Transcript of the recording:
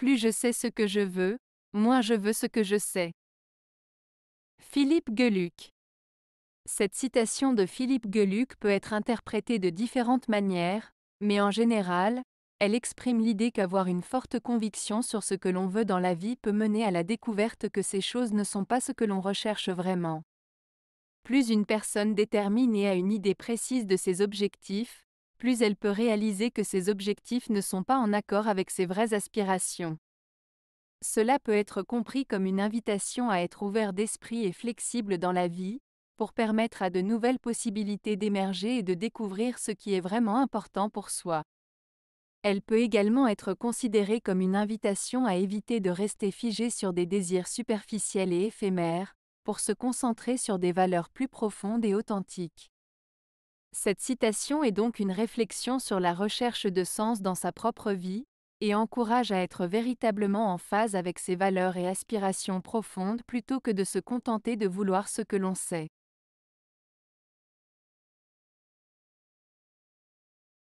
Plus je sais ce que je veux, moins je veux ce que je sais. Philippe Geluc Cette citation de Philippe Geluc peut être interprétée de différentes manières, mais en général, elle exprime l'idée qu'avoir une forte conviction sur ce que l'on veut dans la vie peut mener à la découverte que ces choses ne sont pas ce que l'on recherche vraiment. Plus une personne détermine et a une idée précise de ses objectifs, plus elle peut réaliser que ses objectifs ne sont pas en accord avec ses vraies aspirations. Cela peut être compris comme une invitation à être ouvert d'esprit et flexible dans la vie, pour permettre à de nouvelles possibilités d'émerger et de découvrir ce qui est vraiment important pour soi. Elle peut également être considérée comme une invitation à éviter de rester figé sur des désirs superficiels et éphémères, pour se concentrer sur des valeurs plus profondes et authentiques. Cette citation est donc une réflexion sur la recherche de sens dans sa propre vie, et encourage à être véritablement en phase avec ses valeurs et aspirations profondes plutôt que de se contenter de vouloir ce que l'on sait.